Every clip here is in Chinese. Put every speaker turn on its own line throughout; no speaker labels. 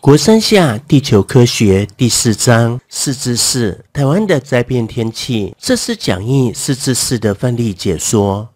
国三下地球科学第四章四至四，台湾的灾变天气。这是讲义四至四的范例解说。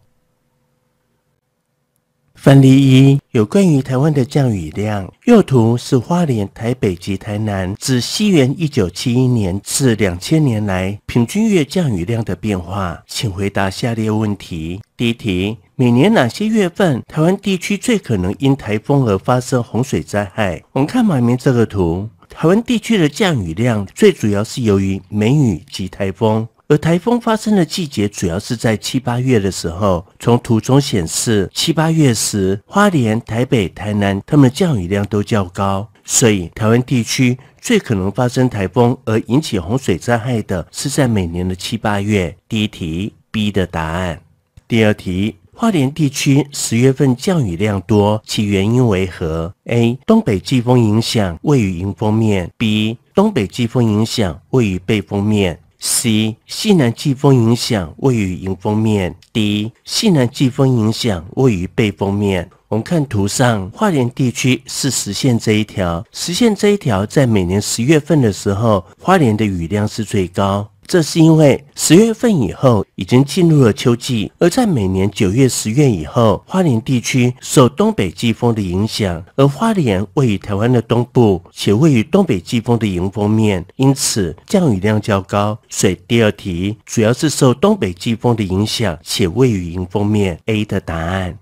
分例一有关于台湾的降雨量，右图是花莲、台北及台南自西元一九七一年至两千年来平均月降雨量的变化。请回答下列问题。第一题：每年哪些月份台湾地区最可能因台风而发生洪水灾害？我们看马面这个图，台湾地区的降雨量最主要是由于梅雨及台风。而台风发生的季节主要是在七八月的时候。从图中显示，七八月时，花莲、台北、台南它们的降雨量都较高，所以台湾地区最可能发生台风而引起洪水灾害的是在每年的七八月。第一题 B 的答案。第二题，花莲地区十月份降雨量多，其原因为何？A. 东北季风影响位于迎风面；B. 东北季风影响位于背风面。C 西南季风影响位于迎风面。D 西南季风影响位于背风面。我们看图上，花莲地区是实线这一条，实线这一条在每年十月份的时候，花莲的雨量是最高。这是因为十月份以后已经进入了秋季，而在每年九月、十月以后，花莲地区受东北季风的影响。而花莲位于台湾的东部，且位于东北季风的迎风面，因此降雨量较高。所以第二题主要是受东北季风的影响，且位于迎风面。A 的答案。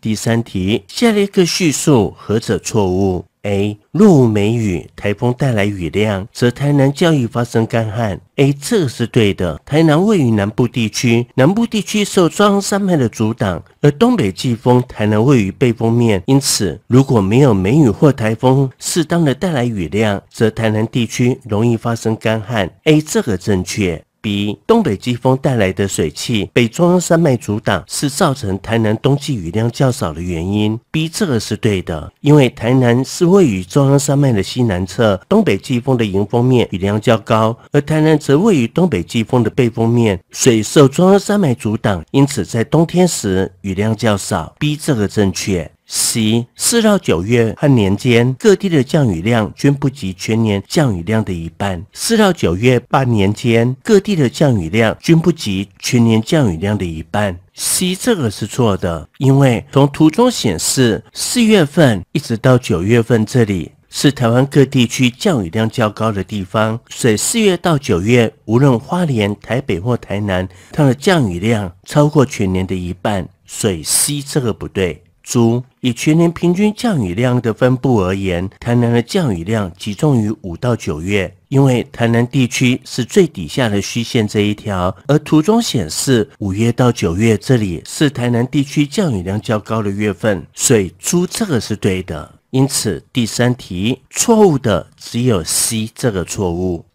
第三题下列一个叙述何者错误？A 若无梅雨、台风带来雨量，则台南较易发生干旱。A 这是对的。台南位于南部地区，南部地区受中央山脉的阻挡，而东北季风台南位于背风面，因此如果没有梅雨或台风适当的带来雨量，则台南地区容易发生干旱。A 这个正确。B 东北季风带来的水汽被中央山脉阻挡，是造成台南冬季雨量较少的原因。B 这个是对的，因为台南是位于中央山脉的西南侧，东北季风的迎风面雨量较高，而台南则位于东北季风的背风面，水受中央山脉阻挡，因此在冬天时雨量较少。B 这个正确。C 四到九月和年间各地的降雨量均不及全年降雨量的一半。四到九月半年间各地的降雨量均不及全年降雨量的一半。C 这个是错的，因为从图中显示，四月份一直到九月份，这里是台湾各地区降雨量较高的地方。所以四月到九月，无论花莲、台北或台南，它的降雨量超过全年的一半。所以 C 这个不对。猪以全年平均降雨量的分布而言，台南的降雨量集中于五到九月，因为台南地区是最底下的虚线这一条，而图中显示五月到九月这里是台南地区降雨量较高的月份，所以猪这个是对的，因此第三题错误的只有 C 这个错误。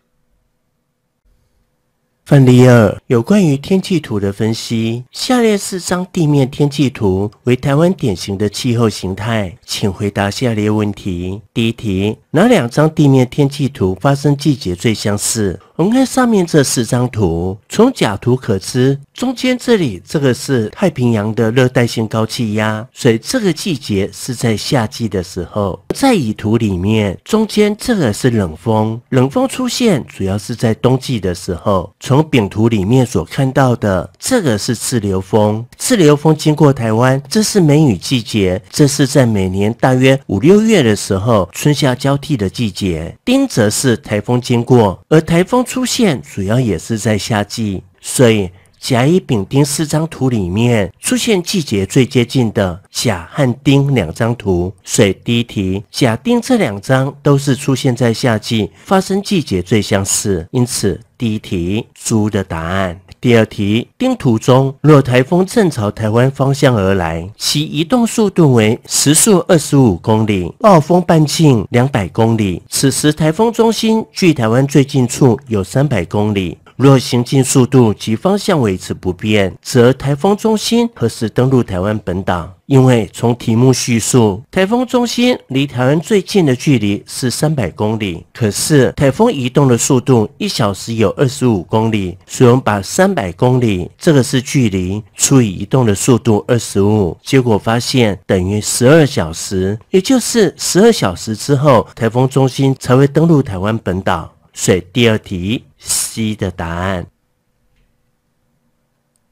案例二有关于天气图的分析，下列四张地面天气图为台湾典型的气候形态，请回答下列问题。第一题，哪两张地面天气图发生季节最相似？从看上面这四张图，从甲图可知，中间这里这个是太平洋的热带性高气压，所以这个季节是在夏季的时候。在乙图里面，中间这个是冷风，冷风出现主要是在冬季的时候。从丙图里面所看到的，这个是次流风，次流风经过台湾，这是梅雨季节，这是在每年大约五六月的时候，春夏交替的季节。丁则是台风经过，而台风。出现主要也是在夏季，所以甲、乙、丙、丁四张图里面出现季节最接近的甲和丁两张图。所以第一题，甲、丁这两张都是出现在夏季，发生季节最相似，因此第一题猪的答案。第二题，丁图中，若台风正朝台湾方向而来，其移动速度为时速二十五公里，暴风半径两百公里，此时台风中心距台湾最近处有三百公里。若行进速度及方向维持不变，则台风中心何时登陆台湾本岛？因为从题目叙述，台风中心离台湾最近的距离是三百公里，可是台风移动的速度一小时有二十五公里，所以我们把三百公里这个是距离除以移动的速度二十五，结果发现等于十二小时，也就是十二小时之后，台风中心才会登陆台湾本岛。所以第二题。C 的答案。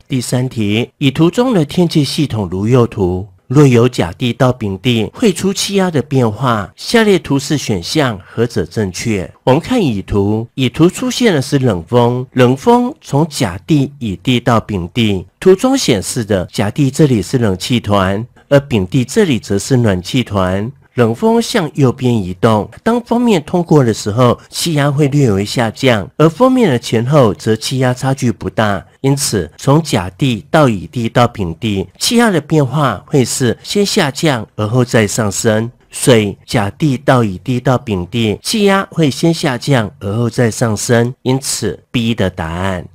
第三题，以图中的天气系统如右图，若有甲地到丙地，会出气压的变化，下列图示选项何者正确？我们看乙图，乙图出现的是冷风，冷风从甲地、乙地到丙地，图中显示的甲地这里是冷气团，而丙地这里则是暖气团。冷风向右边移动，当封面通过的时候，气压会略微下降，而锋面的前后则气压差距不大，因此从甲地到乙地到丙地，气压的变化会是先下降，而后再上升。所以甲地到乙地到丙地，气压会先下降，而后再上升。因此，B 的答案。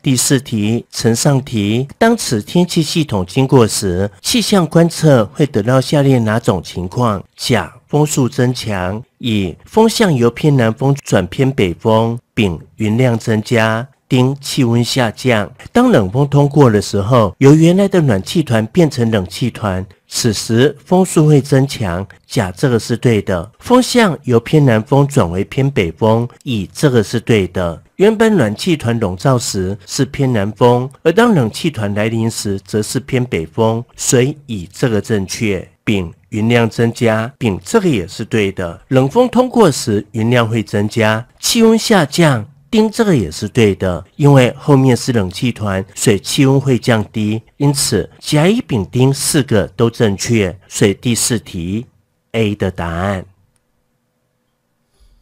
第四题，呈上题，当此天气系统经过时，气象观测会得到下列哪种情况？甲，风速增强；乙，风向由偏南风转偏北风；丙，云量增加。丁，气温下降。当冷风通过的时候，由原来的暖气团变成冷气团，此时风速会增强。甲这个是对的。风向由偏南风转为偏北风。乙这个是对的。原本暖气团笼罩时是偏南风，而当冷气团来临时则是偏北风。所以乙这个正确。丙，云量增加。丙这个也是对的。冷风通过时云量会增加，气温下降。丁这个也是对的，因为后面是冷气团，所以气温会降低。因此甲乙丙丁四个都正确，所以第四题 A 的答案。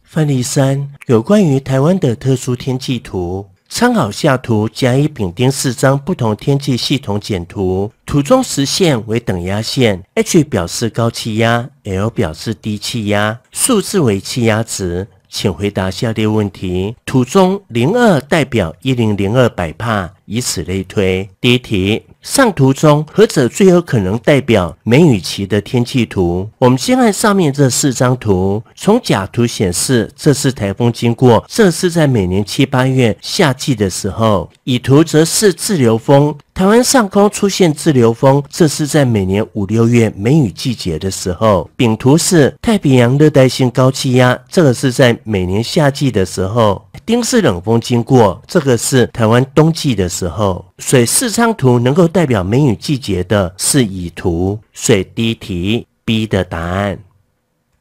范例三有关于台湾的特殊天气图，参考下图甲乙丙丁四张不同天气系统简图，图中实线为等压线，H 表示高气压，L 表示低气压，数字为气压值。请回答下列问题。图中零二代表一零零二百帕，以此类推。第一题。上图中，何者最有可能代表梅雨期的天气图？我们先看上面这四张图。从甲图显示，这是台风经过，这是在每年七八月夏季的时候。乙图则是自流风，台湾上空出现自流风，这是在每年五六月梅雨季节的时候。丙图是太平洋热带性高气压，这个是在每年夏季的时候。英是冷风经过，这个是台湾冬季的时候。水四张图能够代表梅雨季节的是乙图。水第一题 B 的答案。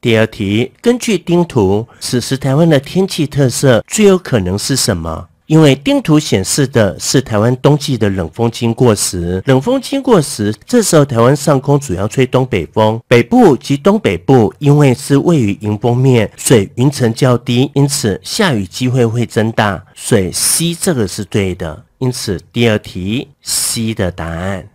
第二题，根据丁图，此时台湾的天气特色最有可能是什么？因为钉图显示的是台湾冬季的冷风经过时，冷风经过时，这时候台湾上空主要吹东北风，北部及东北部因为是位于迎风面，水云层较低，因此下雨机会会增大。水 C 这个是对的，因此第二题 C 的答案。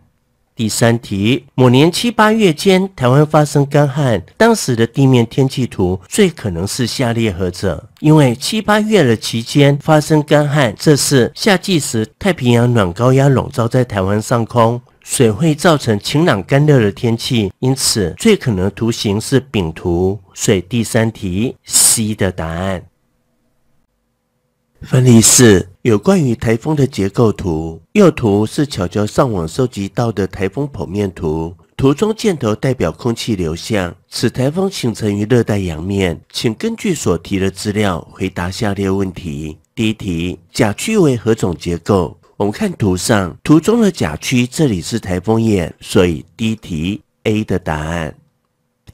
第三题，某年七八月间，台湾发生干旱，当时的地面天气图最可能是下列何者？因为七八月的期间发生干旱，这是夏季时太平洋暖高压笼罩在台湾上空，水会造成晴朗干热的天气，因此最可能图形是丙图，所以第三题 C 的答案。分例四有关于台风的结构图。右图是巧巧上网收集到的台风剖面图，图中箭头代表空气流向。此台风形成于热带洋面，请根据所提的资料回答下列问题。第一题，甲区为何种结构？我们看图上图中的甲区，这里是台风眼，所以第一题 A 的答案。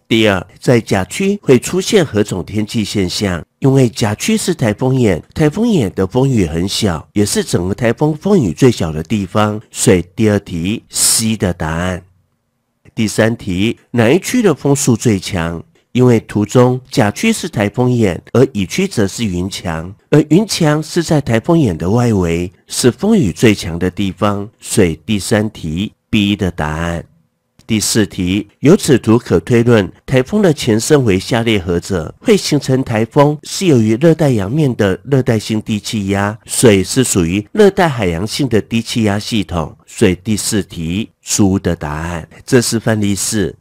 第二，在甲区会出现何种天气现象？因为甲区是台风眼，台风眼的风雨很小，也是整个台风风雨最小的地方，所以第二题 C 的答案。第三题哪一区的风速最强？因为图中甲区是台风眼，而乙区则是云墙，而云墙是在台风眼的外围，是风雨最强的地方，所以第三题 B 的答案。第四题，由此图可推论，台风的前身为下列何者？会形成台风是由于热带洋面的热带性低气压，水是属于热带海洋性的低气压系统。所以第四题，错的答案，这是范例四。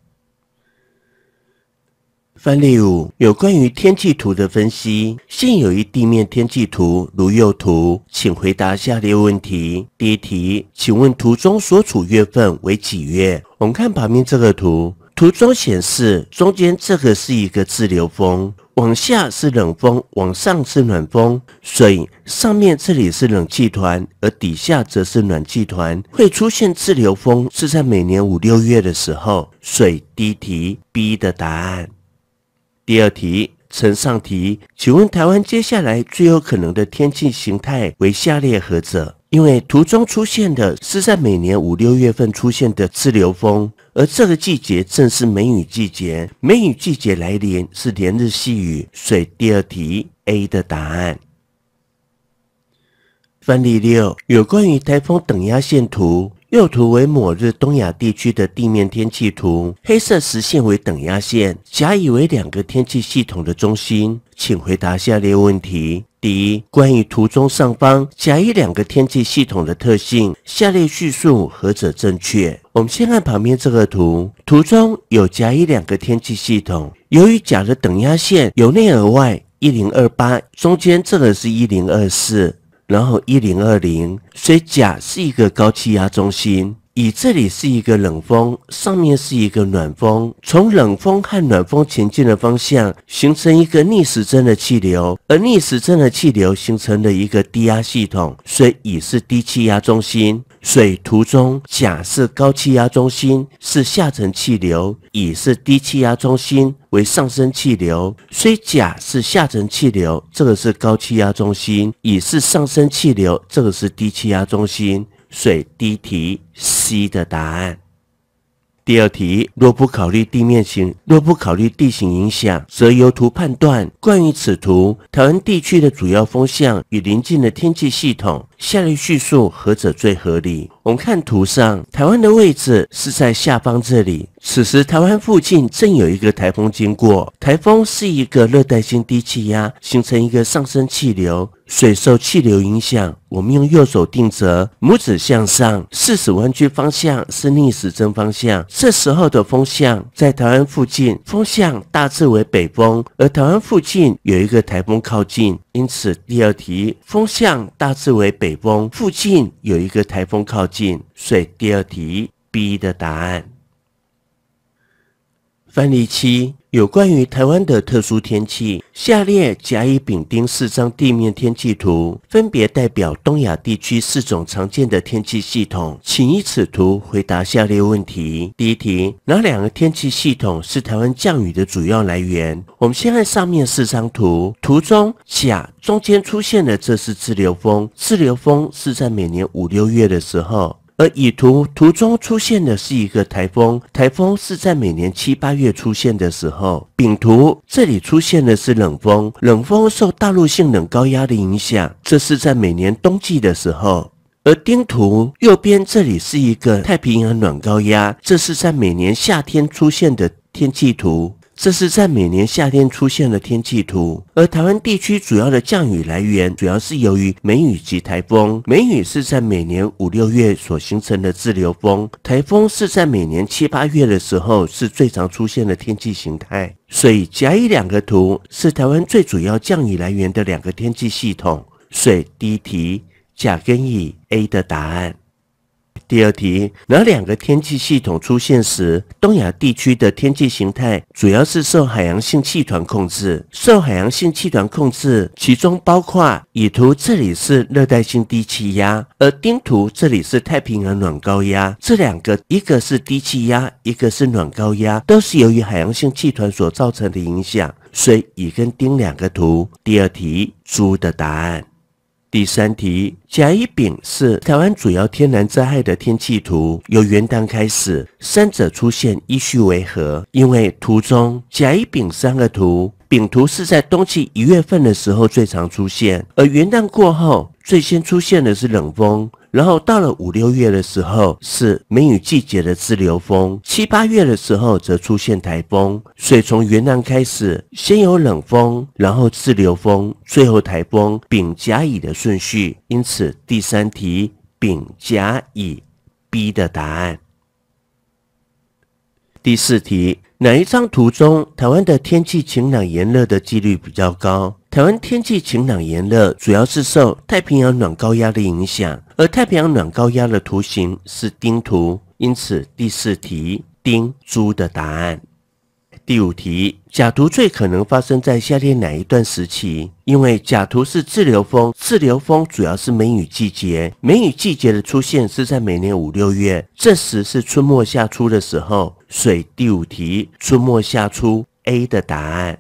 范例五有关于天气图的分析，现有一地面天气图如右图，请回答下列问题。第一题，请问图中所处月份为几月？我们看旁边这个图，图中显示中间这个是一个自流风，往下是冷风，往上是暖风，所以上面这里是冷气团，而底下则是暖气团。会出现自流风是在每年五六月的时候，水一题 B 的答案。第二题，呈上题，请问台湾接下来最有可能的天气形态为下列何者？因为图中出现的是在每年五六月份出现的自流风，而这个季节正是梅雨季节，梅雨季节来临是连日细雨，所以第二题 A 的答案。范例六，有关于台风等压线图。右图为某日东亚地区的地面天气图，黑色实线为等压线，甲乙为两个天气系统的中心，请回答下列问题：第一，关于图中上方甲乙两个天气系统的特性，下列叙述何者正确？我们先看旁边这个图，图中有甲乙两个天气系统，由于甲的等压线由内而外一零二八，中间这个是一零二四。然后一零二零，所以甲是一个高气压中心，乙这里是一个冷风，上面是一个暖风，从冷风和暖风前进的方向形成一个逆时针的气流，而逆时针的气流形成了一个低压系统，所以乙是低气压中心。水图中，甲是高气压中心，是下沉气流；乙是低气压中心，为上升气流。虽甲是下沉气流，这个是高气压中心；乙是上升气流，这个是低气压中心。水滴题 C 的答案。第二题，若不考虑地面形，若不考虑地形影响，则由图判断，关于此图，台湾地区的主要风向与临近的天气系统，下列叙述何者最合理？我们看图上，台湾的位置是在下方这里，此时台湾附近正有一个台风经过。台风是一个热带性低气压，形成一个上升气流。水受气流影响，我们用右手定则，拇指向上，四指弯曲方向是逆时针方向。这时候的风向在台湾附近，风向大致为北风，而台湾附近有一个台风靠近，因此第二题风向大致为北风，附近有一个台风靠近，所以第二题 B 的答案。分离七。有关于台湾的特殊天气，下列甲乙丙丁四张地面天气图，分别代表东亚地区四种常见的天气系统，请以此图回答下列问题。第一题，哪两个天气系统是台湾降雨的主要来源？我们先看上面四张图，图中甲中间出现的这是自流风，自流风是在每年五六月的时候。而乙图图中出现的是一个台风，台风是在每年七八月出现的时候。丙图这里出现的是冷风，冷风受大陆性冷高压的影响，这是在每年冬季的时候。而丁图右边这里是一个太平洋暖高压，这是在每年夏天出现的天气图。这是在每年夏天出现的天气图，而台湾地区主要的降雨来源主要是由于梅雨及台风。梅雨是在每年五六月所形成的自流风，台风是在每年七八月的时候是最常出现的天气形态。所以甲乙两个图是台湾最主要降雨来源的两个天气系统。水一题甲跟乙 A 的答案。第二题，哪两个天气系统出现时，东亚地区的天气形态主要是受海洋性气团控制？受海洋性气团控制，其中包括乙图这里是热带性低气压，而丁图这里是太平洋暖高压。这两个，一个是低气压，一个是暖高压，都是由于海洋性气团所造成的影响。所以乙跟丁两个图。第二题，猪的答案。第三题，甲、乙、丙是台湾主要天然灾害的天气图，由元旦开始，三者出现依序为何？因为图中甲、乙、丙三个图。丙图是在冬季一月份的时候最常出现，而元旦过后最先出现的是冷风，然后到了五六月的时候是梅雨季节的自留风，七八月的时候则出现台风。所以从元旦开始，先有冷风，然后自留风，最后台风，丙甲乙的顺序。因此第三题丙甲乙 B 的答案。第四题。哪一张图中，台湾的天气晴朗炎热的几率比较高？台湾天气晴朗炎热，主要是受太平洋暖高压的影响，而太平洋暖高压的图形是丁图，因此第四题丁猪的答案。第五题，甲图最可能发生在夏天哪一段时期？因为甲图是自流风，自流风主要是梅雨季节，梅雨季节的出现是在每年五六月，这时是春末夏初的时候。所以第五题，春末夏初，A 的答案。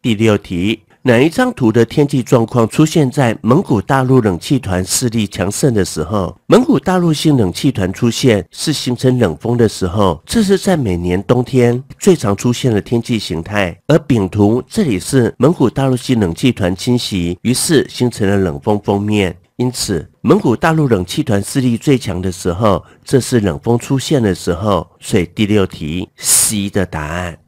第六题。哪一张图的天气状况出现在蒙古大陆冷气团势力强盛的时候？蒙古大陆性冷气团出现是形成冷锋的时候，这是在每年冬天最常出现的天气形态。而丙图这里是蒙古大陆性冷气团侵袭，于是形成了冷锋封面。因此，蒙古大陆冷气团势力最强的时候，这是冷锋出现的时候。所以第六题 C 的答案。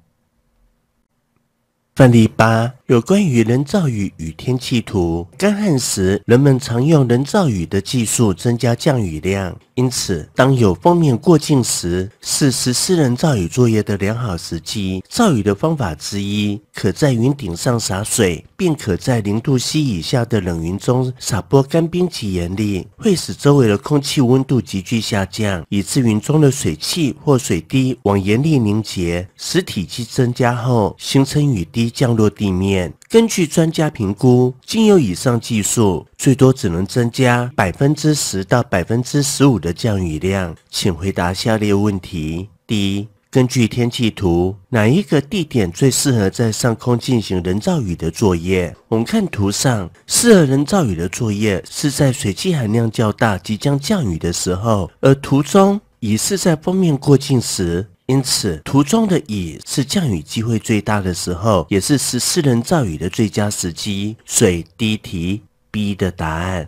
范例八。有关于人造雨与天气图。干旱时，人们常用人造雨的技术增加降雨量。因此，当有封面过境时，是实施人造雨作业的良好时机。造雨的方法之一，可在云顶上洒水，便可在零度 C 以下的冷云中撒播干冰及盐粒，会使周围的空气温度急剧下降，以致云中的水汽或水滴往盐粒凝结，使体积增加后，形成雨滴降落地面。根据专家评估，仅有以上技术，最多只能增加百分之十到百分之十五的降雨量。请回答下列问题：第一，根据天气图，哪一个地点最适合在上空进行人造雨的作业？我们看图上，适合人造雨的作业是在水汽含量较大、即将降雨的时候，而图中已是在封面过境时。因此，图中的乙是降雨机会最大的时候，也是实施人造雨的最佳时机。水一题 B 的答案。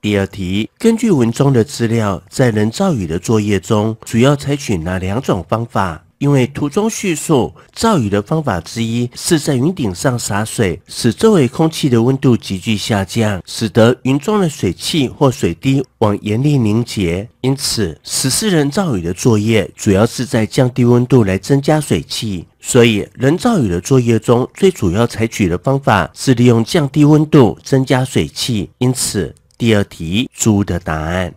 第二题，根据文中的资料，在人造雨的作业中，主要采取哪两种方法？因为图中叙述造雨的方法之一是在云顶上洒水，使周围空气的温度急剧下降，使得云中的水汽或水滴往岩里凝结。因此，实施人造雨的作业主要是在降低温度来增加水汽。所以，人造雨的作业中最主要采取的方法是利用降低温度增加水汽。因此，第二题猪的答案，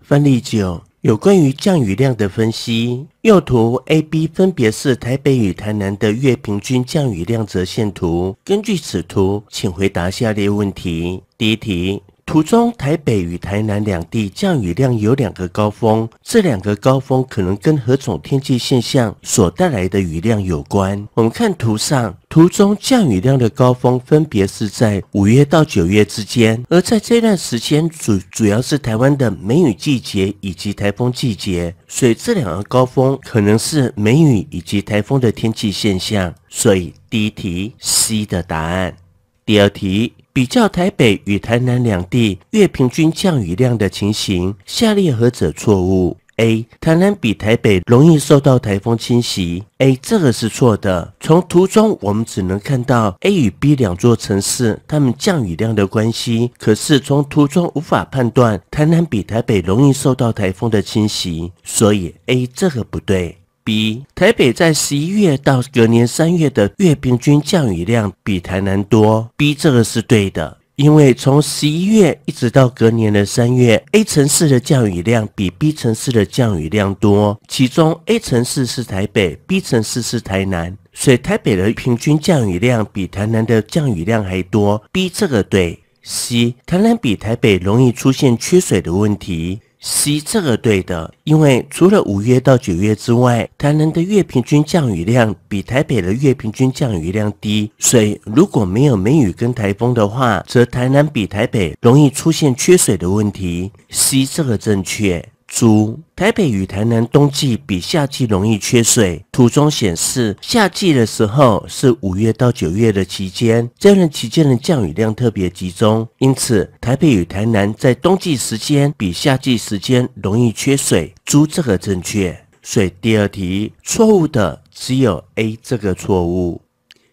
分例九。有关于降雨量的分析，右图 A、B 分别是台北与台南的月平均降雨量折线图。根据此图，请回答下列问题。第一题。图中台北与台南两地降雨量有两个高峰，这两个高峰可能跟何种天气现象所带来的雨量有关？我们看图上，图中降雨量的高峰分别是在五月到九月之间，而在这段时间主主要是台湾的梅雨季节以及台风季节，所以这两个高峰可能是梅雨以及台风的天气现象。所以第一题 C 的答案。第二题。比较台北与台南两地月平均降雨量的情形，下列何者错误？A. 台南比台北容易受到台风侵袭。A 这个是错的。从图中我们只能看到 A 与 B 两座城市它们降雨量的关系，可是从图中无法判断台南比台北容易受到台风的侵袭，所以 A 这个不对。B 台北在十一月到隔年三月的月平均降雨量比台南多。B 这个是对的，因为从十一月一直到隔年的三月，A 城市的降雨量比 B 城市的降雨量多。其中 A 城市是台北，B 城市是台南。所以台北的平均降雨量比台南的降雨量还多。B 这个对。C 台南比台北容易出现缺水的问题。C 这个对的，因为除了五月到九月之外，台南的月平均降雨量比台北的月平均降雨量低，所以如果没有梅雨跟台风的话，则台南比台北容易出现缺水的问题。C 这个正确。猪。台北与台南冬季比夏季容易缺水。图中显示，夏季的时候是五月到九月的期间，这段期间的降雨量特别集中，因此台北与台南在冬季时间比夏季时间容易缺水。猪这个正确。所以第二题错误的只有 A 这个错误。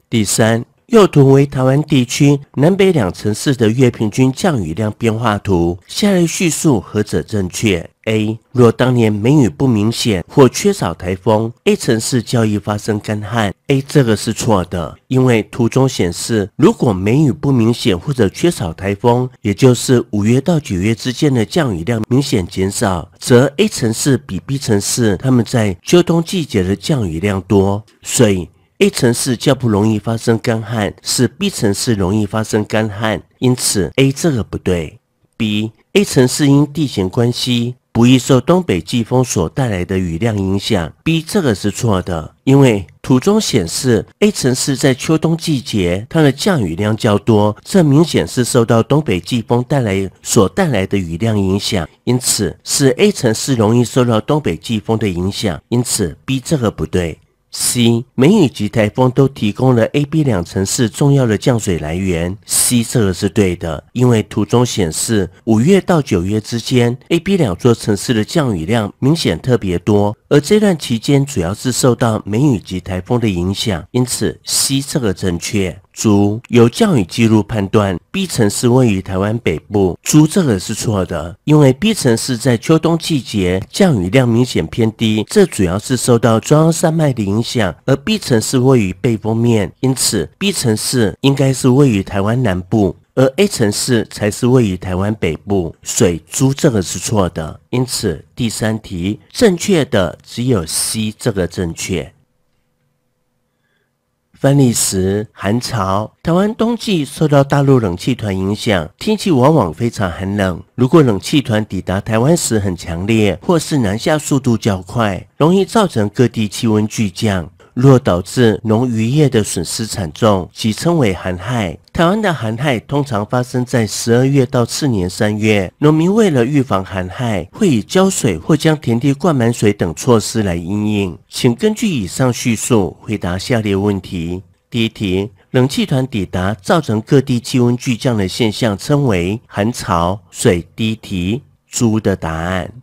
第三右图为台湾地区南北两城市的月平均降雨量变化图，下列叙述何者正确？A 若当年梅雨不明显或缺少台风，A 城市较易发生干旱。A 这个是错的，因为图中显示，如果梅雨不明显或者缺少台风，也就是五月到九月之间的降雨量明显减少，则 A 城市比 B 城市它们在秋冬季节的降雨量多，所以 A 城市较不容易发生干旱，是 B 城市容易发生干旱。因此 A 这个不对。B A 城市因地形关系。不易受东北季风所带来的雨量影响。B 这个是错的，因为图中显示 A 城市在秋冬季节它的降雨量较多，这明显是受到东北季风带来所带来的雨量影响，因此是 A 城市容易受到东北季风的影响，因此 B 这个不对。C 梅雨及台风都提供了 A、B 两城市重要的降水来源。C 这个是对的，因为图中显示五月到九月之间，A、B 两座城市的降雨量明显特别多，而这段期间主要是受到梅雨及台风的影响，因此 C 这个正确。猪由降雨记录判断，B 城市位于台湾北部。猪这个是错的，因为 B 城市在秋冬季节降雨量明显偏低，这主要是受到中央山脉的影响。而 B 城市位于背风面，因此 B 城市应该是位于台湾南部，而 A 城市才是位于台湾北部。水猪这个是错的，因此第三题正确的只有 C 这个正确。翻利时寒潮，台湾冬季受到大陆冷气团影响，天气往往非常寒冷。如果冷气团抵达台湾时很强烈，或是南下速度较快，容易造成各地气温巨降。若导致农渔业的损失惨重，即称为寒害。台湾的寒害通常发生在十二月到次年三月。农民为了预防寒害，会以浇水或将田地灌满水等措施来应应。请根据以上叙述，回答下列问题。第一题：冷气团抵达，造成各地气温巨降的现象，称为寒潮。水滴题，猪的答案。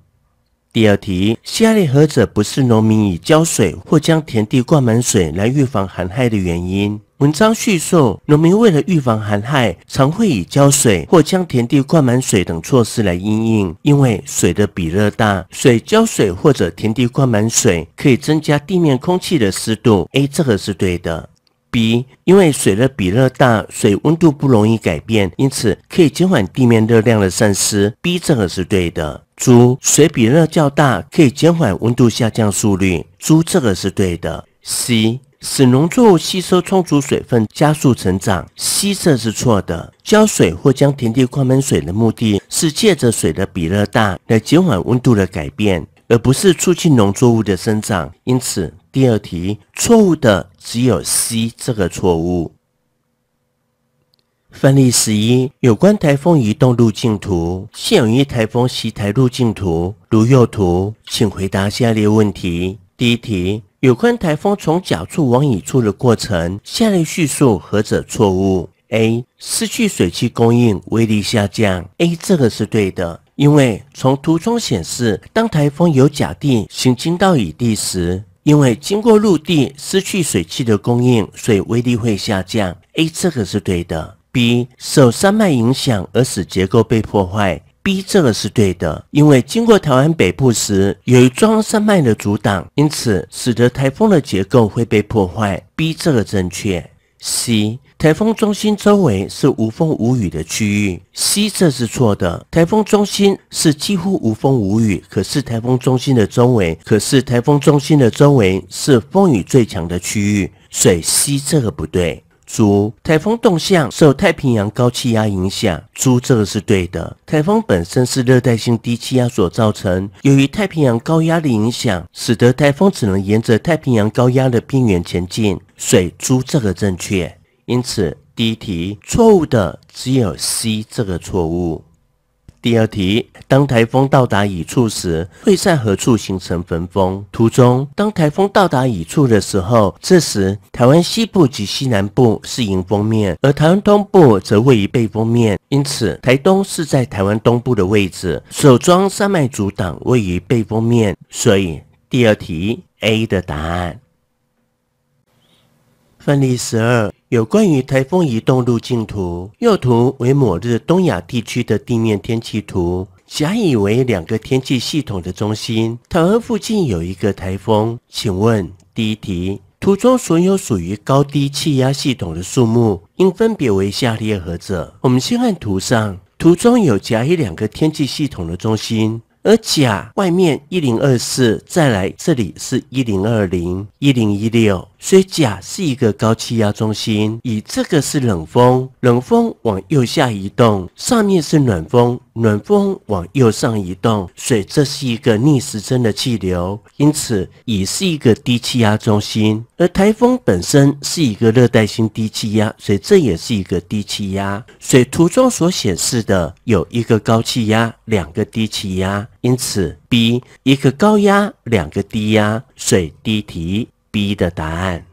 第二题，下列何者不是农民以浇水或将田地灌满水来预防寒害的原因？文章叙述，农民为了预防寒害，常会以浇水或将田地灌满水等措施来应因为水的比热大，水浇水或者田地灌满水可以增加地面空气的湿度。诶，这个是对的。B，因为水的比热大，水温度不容易改变，因此可以减缓地面热量的散失。B 这个是对的。猪水比热较大，可以减缓温度下降速率。猪这个是对的。C，使农作物吸收充足水分，加速成长。C 这是错的。浇水或将田地灌满水的目的是借着水的比热大来减缓温度的改变。而不是促进农作物的生长，因此第二题错误的只有 C 这个错误。范例十一有关台风移动路径图，现有一台风袭台路径图，如右图，请回答下列问题。第一题有关台风从甲处往乙处的过程，下列叙述何者错误？A 失去水汽供应，威力下降。A 这个是对的。因为从图中显示，当台风由甲地行经到乙地时，因为经过陆地失去水汽的供应，所以威力会下降。A 这个是对的。B 受山脉影响而使结构被破坏。B 这个是对的，因为经过台湾北部时，由于座山脉的阻挡，因此使得台风的结构会被破坏。B 这个正确。C，台风中心周围是无风无雨的区域。C 这是错的，台风中心是几乎无风无雨，可是台风中心的周围，可是台风中心的周围是风雨最强的区域，所以 C 这个不对。猪。台风动向受太平洋高气压影响，猪这个是对的。台风本身是热带性低气压所造成，由于太平洋高压的影响，使得台风只能沿着太平洋高压的边缘前进。水猪这个正确，因此第一题错误的只有 C 这个错误。第二题，当台风到达乙处时，会在何处形成焚风？图中，当台风到达乙处的时候，这时台湾西部及西南部是迎风面，而台湾东部则位于背风面。因此，台东是在台湾东部的位置，首庄山脉阻挡位于背风面，所以第二题 A 的答案。范例十二。有关于台风移动路径图，右图为某日东亚地区的地面天气图，甲乙为两个天气系统的中心，台湾附近有一个台风。请问第一题，图中所有属于高低气压系统的数目应分别为下列何者？我们先看图上，图中有甲乙两个天气系统的中心，而甲外面一零二四，再来这里是，一零二零一零一六。所以甲是一个高气压中心，乙这个是冷风，冷风往右下移动，上面是暖风，暖风往右上移动，所以这是一个逆时针的气流，因此乙是一个低气压中心，而台风本身是一个热带性低气压，所以这也是一个低气压。所以图中所显示的有一个高气压，两个低气压，因此 B 一个高压，两个低压，所以提。B 的答案。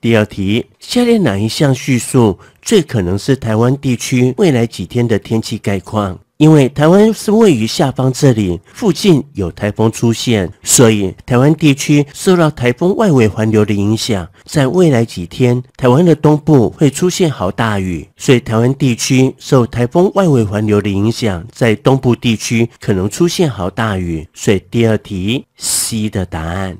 第二题，下列哪一项叙述最可能是台湾地区未来几天的天气概况？因为台湾是位于下方这里附近有台风出现，所以台湾地区受到台风外围环流的影响，在未来几天，台湾的东部会出现好大雨。所以台湾地区受台风外围环流的影响，在东部地区可能出现好大雨。所以第二题 C 的答案。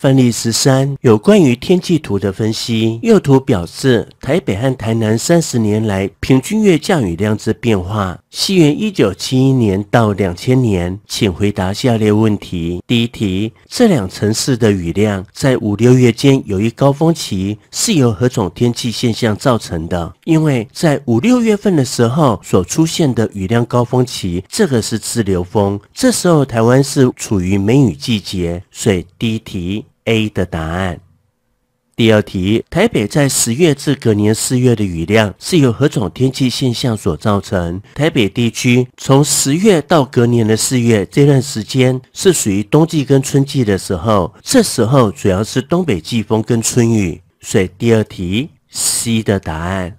范例十三有关于天气图的分析。右图表示台北和台南三十年来平均月降雨量之变化，西元一九七一年到两千年。请回答下列问题。第一题：这两城市的雨量在五六月间有一高峰期，是由何种天气现象造成的？因为在五六月份的时候所出现的雨量高峰期，这个是自流风。这时候台湾是处于梅雨季节，所以第一题。A 的答案。第二题，台北在十月至隔年四月的雨量是由何种天气现象所造成？台北地区从十月到隔年的四月这段时间是属于冬季跟春季的时候，这时候主要是东北季风跟春雨，所以第二题 C 的答案。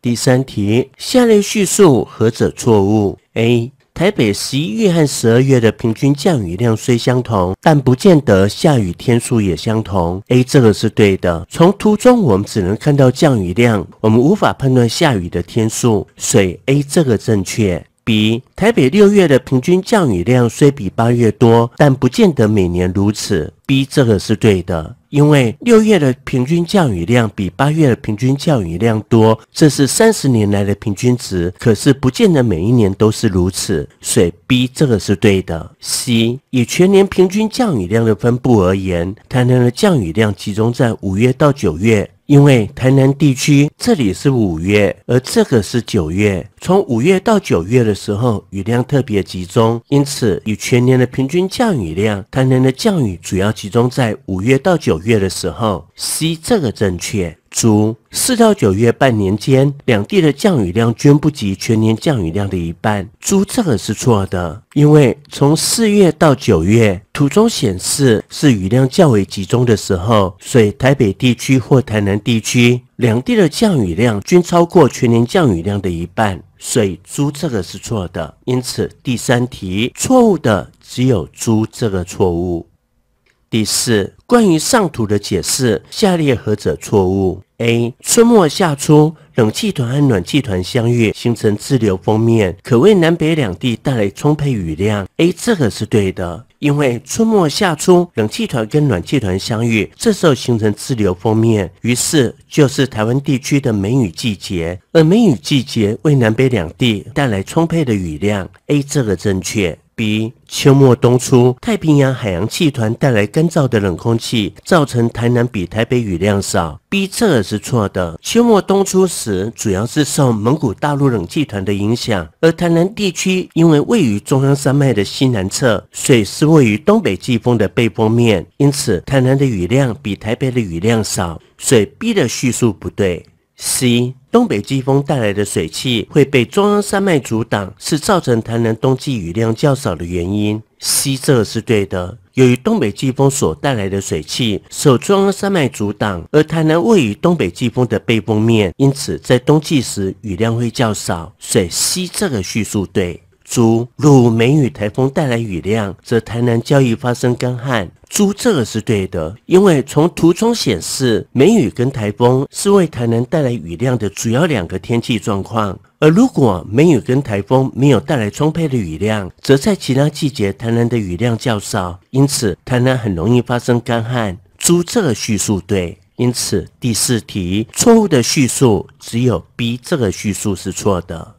第三题，下列叙述何者错误？A。台北十一月和十二月的平均降雨量虽相同，但不见得下雨天数也相同。A 这个是对的。从图中我们只能看到降雨量，我们无法判断下雨的天数。所以 A 这个正确。B 台北六月的平均降雨量虽比八月多，但不见得每年如此。B 这个是对的。因为六月的平均降雨量比八月的平均降雨量多，这是三十年来的平均值。可是不见得每一年都是如此。所以 B 这个是对的。C 以全年平均降雨量的分布而言，台南的降雨量集中在五月到九月。因为台南地区这里是五月，而这个是九月。从五月到九月的时候，雨量特别集中，因此与全年的平均降雨量，台南的降雨主要集中在五月到九月的时候。C 这个正确。猪四到九月半年间，两地的降雨量均不及全年降雨量的一半。猪这个是错的，因为从四月到九月，图中显示是雨量较为集中的时候，所以台北地区或台南地区两地的降雨量均超过全年降雨量的一半。所以猪这个是错的。因此第三题错误的只有猪这个错误。第四。关于上图的解释，下列何者错误？A 春末夏初，冷气团和暖气团相遇，形成自流封面，可为南北两地带来充沛雨量。A. 这个是对的，因为春末夏初，冷气团跟暖气团相遇，这时候形成自流封面，于是就是台湾地区的梅雨季节，而梅雨季节为南北两地带来充沛的雨量。A. 这个正确。B 秋末冬初，太平洋海洋气团带来干燥的冷空气，造成台南比台北雨量少。B 测是错的。秋末冬初时，主要是受蒙古大陆冷气团的影响，而台南地区因为位于中央山脉的西南侧，水是位于东北季风的背风面，因此台南的雨量比台北的雨量少。水 B 的叙述不对。C 东北季风带来的水汽会被中央山脉阻挡，是造成台南冬季雨量较少的原因。C 这是对的。由于东北季风所带来的水汽受中央山脉阻挡，而台南位于东北季风的背风面，因此在冬季时雨量会较少。所以 C 这个叙述对。猪如梅雨台风带来雨量，则台南较易发生干旱。猪这个是对的，因为从图中显示，梅雨跟台风是为台南带来雨量的主要两个天气状况。而如果梅雨跟台风没有带来充沛的雨量，则在其他季节台南的雨量较少，因此台南很容易发生干旱。猪这个叙述对，因此第四题错误的叙述只有 B 这个叙述是错的。